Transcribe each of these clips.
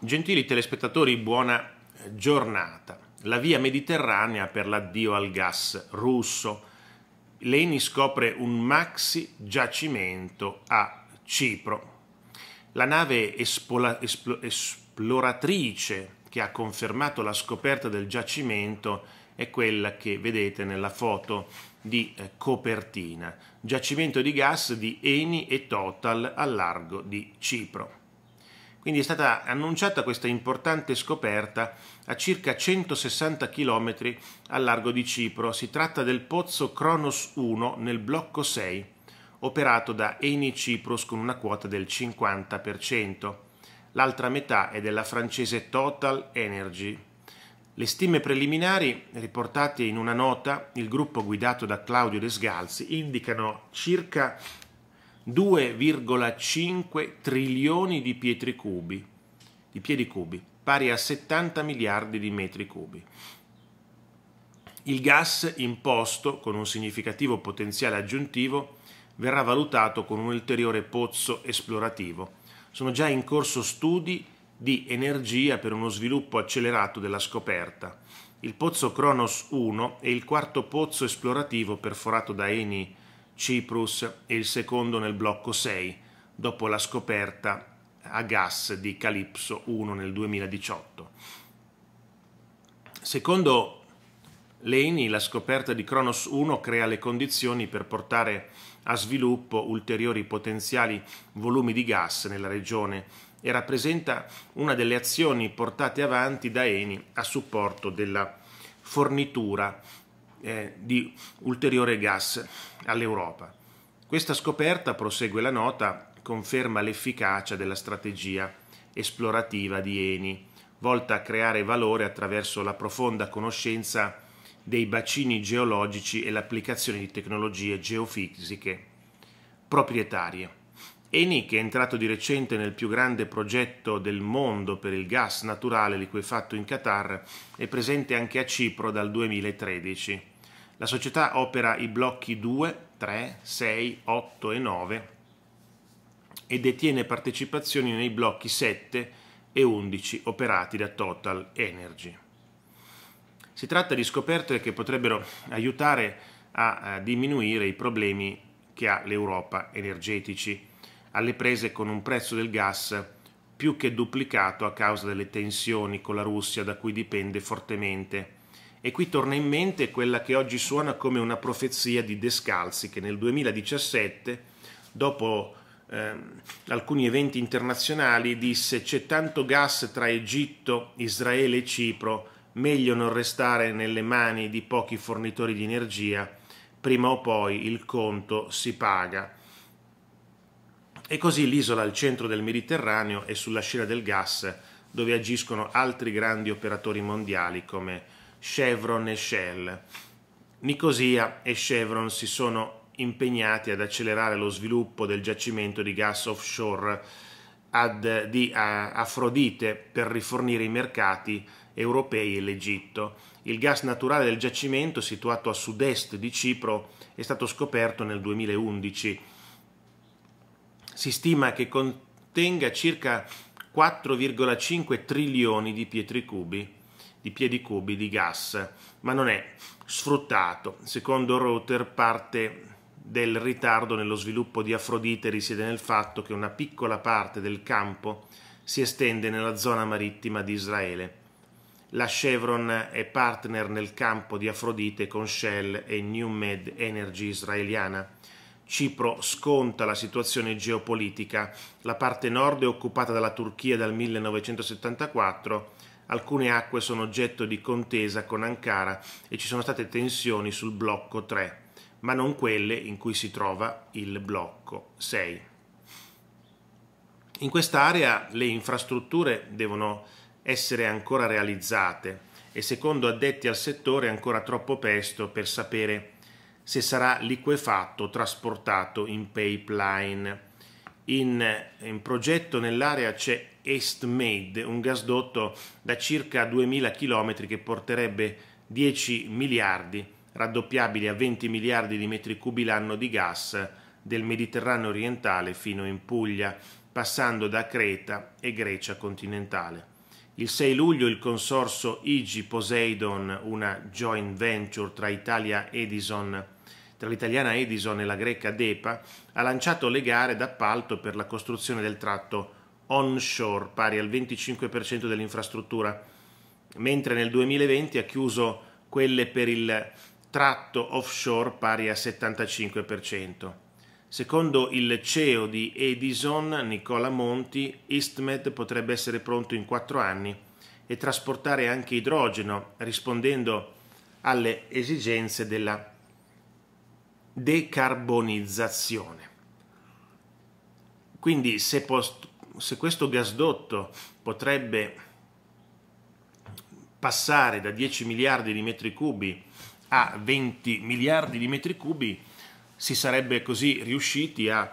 Gentili telespettatori, buona eh, giornata. La via mediterranea per l'addio al gas russo. Leni scopre un maxi giacimento a Cipro. La nave espola, espl, esploratrice che ha confermato la scoperta del giacimento è quella che vedete nella foto di eh, copertina. Giacimento di gas di Eni e Total al largo di Cipro. Quindi è stata annunciata questa importante scoperta a circa 160 km a largo di Cipro. Si tratta del pozzo Cronos 1 nel blocco 6, operato da Eni Cyprus con una quota del 50%. L'altra metà è della francese Total Energy. Le stime preliminari, riportate in una nota, il gruppo guidato da Claudio Desgalzi, indicano circa 2,5 trilioni di pietri cubi, di piedi cubi, pari a 70 miliardi di metri cubi. Il gas imposto, con un significativo potenziale aggiuntivo, verrà valutato con un ulteriore pozzo esplorativo. Sono già in corso studi di energia per uno sviluppo accelerato della scoperta. Il pozzo Kronos 1 è il quarto pozzo esplorativo perforato da Eni Cyprus e il secondo nel blocco 6, dopo la scoperta a gas di Calypso 1 nel 2018. Secondo Leni, la scoperta di Kronos 1 crea le condizioni per portare a sviluppo ulteriori potenziali volumi di gas nella regione e rappresenta una delle azioni portate avanti da Eni a supporto della fornitura eh, di ulteriore gas all'Europa. Questa scoperta, prosegue la nota, conferma l'efficacia della strategia esplorativa di Eni, volta a creare valore attraverso la profonda conoscenza dei bacini geologici e l'applicazione di tecnologie geofisiche proprietarie. Eni, che è entrato di recente nel più grande progetto del mondo per il gas naturale liquefatto in Qatar, è presente anche a Cipro dal 2013. La società opera i blocchi 2, 3, 6, 8 e 9 e detiene partecipazioni nei blocchi 7 e 11 operati da Total Energy. Si tratta di scoperte che potrebbero aiutare a diminuire i problemi che ha l'Europa energetici alle prese con un prezzo del gas più che duplicato a causa delle tensioni con la Russia da cui dipende fortemente e qui torna in mente quella che oggi suona come una profezia di Descalzi, che nel 2017, dopo eh, alcuni eventi internazionali, disse c'è tanto gas tra Egitto, Israele e Cipro, meglio non restare nelle mani di pochi fornitori di energia, prima o poi il conto si paga. E così l'isola al centro del Mediterraneo è sulla scia del gas dove agiscono altri grandi operatori mondiali come Chevron e Shell. Nicosia e Chevron si sono impegnati ad accelerare lo sviluppo del giacimento di gas offshore ad, di a, Afrodite per rifornire i mercati europei e l'Egitto. Il gas naturale del giacimento, situato a sud-est di Cipro, è stato scoperto nel 2011. Si stima che contenga circa 4,5 trilioni di pietri cubi di piedi cubi di gas, ma non è sfruttato. Secondo Router, parte del ritardo nello sviluppo di Afrodite risiede nel fatto che una piccola parte del campo si estende nella zona marittima di Israele. La Chevron è partner nel campo di Afrodite con Shell e New Med Energy israeliana. Cipro sconta la situazione geopolitica. La parte nord è occupata dalla Turchia dal 1974 alcune acque sono oggetto di contesa con Ankara e ci sono state tensioni sul blocco 3, ma non quelle in cui si trova il blocco 6. In quest'area le infrastrutture devono essere ancora realizzate e secondo addetti al settore è ancora troppo presto per sapere se sarà liquefatto o trasportato in pipeline. In, in progetto nell'area c'è East un gasdotto da circa 2000 km che porterebbe 10 miliardi, raddoppiabili a 20 miliardi di metri cubi l'anno di gas del Mediterraneo orientale fino in Puglia, passando da Creta e Grecia continentale. Il 6 luglio il consorzio IG Poseidon, una joint venture tra Italia Edison tra l'italiana Edison e la greca DEPA, ha lanciato le gare d'appalto per la costruzione del tratto onshore pari al 25% dell'infrastruttura, mentre nel 2020 ha chiuso quelle per il tratto offshore pari al 75%. Secondo il CEO di Edison, Nicola Monti, Istmed potrebbe essere pronto in 4 anni e trasportare anche idrogeno, rispondendo alle esigenze della decarbonizzazione. Quindi se post- se questo gasdotto potrebbe passare da 10 miliardi di metri cubi a 20 miliardi di metri cubi, si sarebbe così riusciti a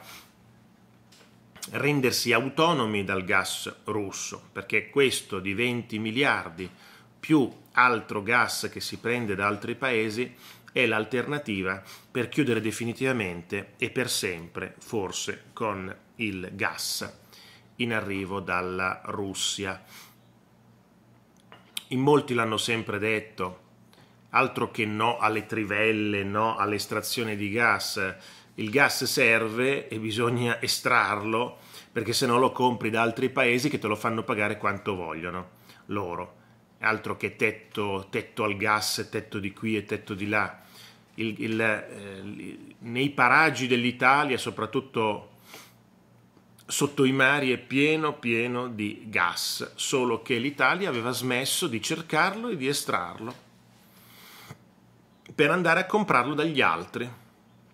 rendersi autonomi dal gas russo, perché questo di 20 miliardi più altro gas che si prende da altri paesi è l'alternativa per chiudere definitivamente e per sempre, forse, con il gas in arrivo dalla Russia. In molti l'hanno sempre detto, altro che no alle trivelle, no all'estrazione di gas. Il gas serve e bisogna estrarlo perché se no lo compri da altri paesi che te lo fanno pagare quanto vogliono loro. Altro che tetto, tetto al gas, tetto di qui e tetto di là. Il, il, eh, nei paraggi dell'Italia, soprattutto sotto i mari è pieno pieno di gas, solo che l'Italia aveva smesso di cercarlo e di estrarlo per andare a comprarlo dagli altri.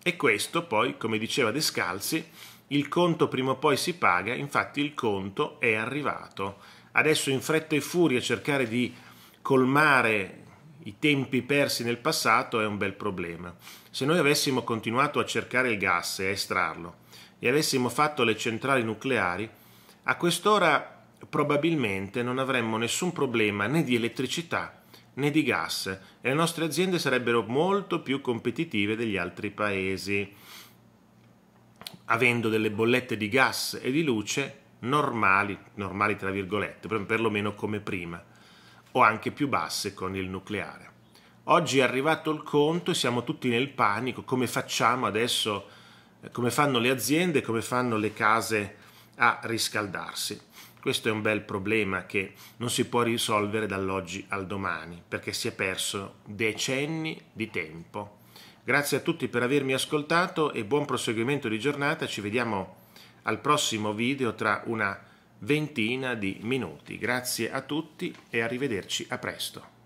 E questo poi, come diceva Descalzi, il conto prima o poi si paga, infatti il conto è arrivato. Adesso in fretta e furia cercare di colmare i tempi persi nel passato è un bel problema. Se noi avessimo continuato a cercare il gas e a estrarlo, e avessimo fatto le centrali nucleari, a quest'ora probabilmente non avremmo nessun problema né di elettricità né di gas e le nostre aziende sarebbero molto più competitive degli altri paesi, avendo delle bollette di gas e di luce normali, normali tra virgolette, perlomeno come prima, o anche più basse con il nucleare. Oggi è arrivato il conto e siamo tutti nel panico, come facciamo adesso come fanno le aziende, come fanno le case a riscaldarsi. Questo è un bel problema che non si può risolvere dall'oggi al domani perché si è perso decenni di tempo. Grazie a tutti per avermi ascoltato e buon proseguimento di giornata, ci vediamo al prossimo video tra una ventina di minuti. Grazie a tutti e arrivederci a presto.